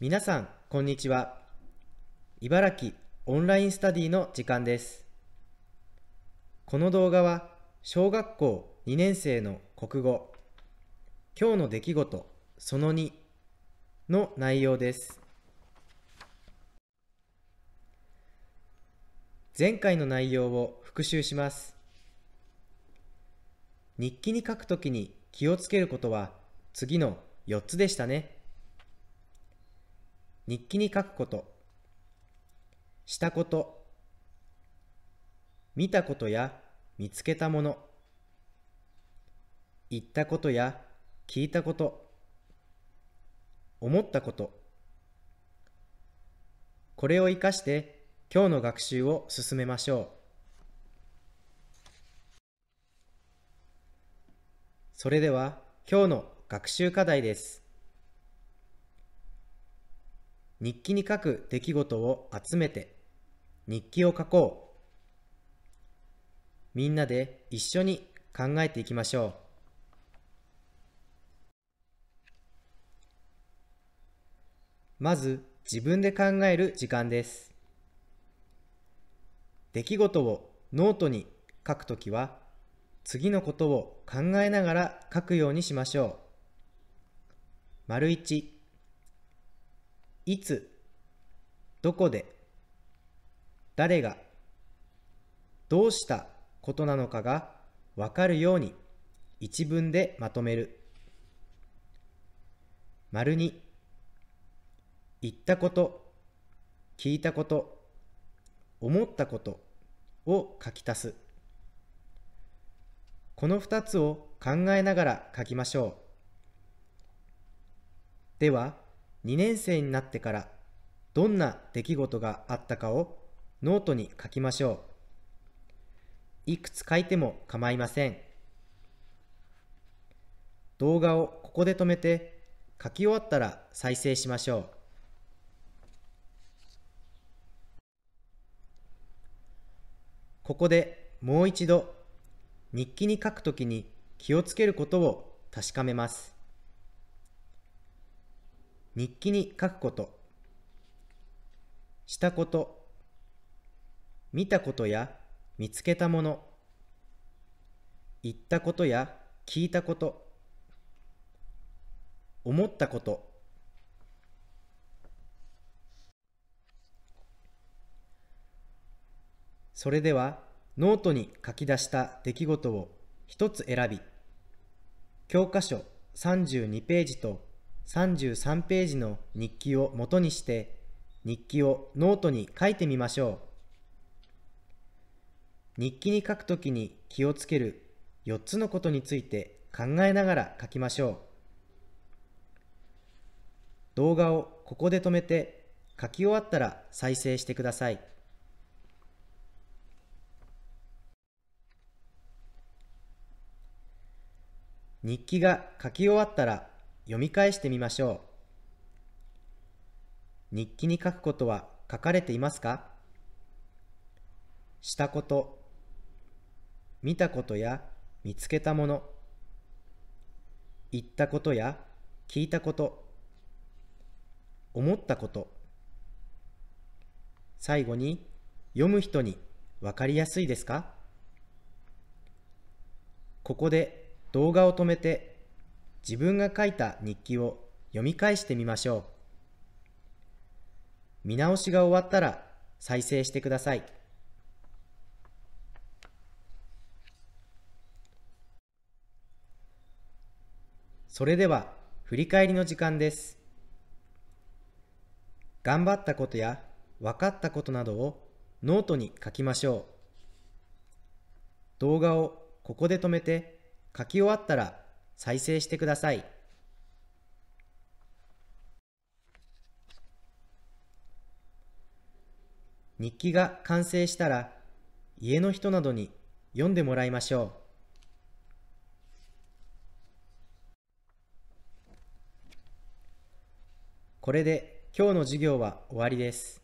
皆さんこんにちは茨城オンラインスタディの時間ですこの動画は小学校2年生の国語今日の出来事その2の内容です前回の内容を復習します日記に書くときに気をつけることは次の4つでしたね日記に書くこと、したこと、見たことや見つけたもの、言ったことや聞いたこと、思ったこと、これを生かして今日の学習を進めましょう。それでは今日の学習課題です。日記に書く出来事を集めて日記を書こうみんなで一緒に考えていきましょうまず自分で考える時間です出来事をノートに書くときは次のことを考えながら書くようにしましょう。丸1いつどこで誰がどうしたことなのかがわかるように一文でまとめる。丸に言ったこと、聞いたこと、思ったことを書き足す。この2つを考えながら書きましょう。では、2年生になってからどんな出来事があったかをノートに書きましょう。いくつ書いても構いません。動画をここで止めて書き終わったら再生しましょう。ここでもう一度日記に書くときに気をつけることを確かめます。日記に書くこと、したこと、見たことや見つけたもの、言ったことや聞いたこと、思ったこと、それではノートに書き出した出来事を一つ選び、教科書32ページと33ページの日記を元にして日記をノートに書いてみましょう日記に書くときに気をつける4つのことについて考えながら書きましょう動画をここで止めて書き終わったら再生してください日記が書き終わったら読み返してみましょう。日記に書くことは書かれていますかしたこと、見たことや見つけたもの、言ったことや聞いたこと、思ったこと、最後に読む人に分かりやすいですかここで動画を止めて自分が書いた日記を読み返してみましょう。見直しが終わったら再生してください。それでは振り返りの時間です。頑張ったことや分かったことなどをノートに書きましょう。動画をここで止めて書き終わったら再生してください。日記が完成したら、家の人などに読んでもらいましょう。これで今日の授業は終わりです。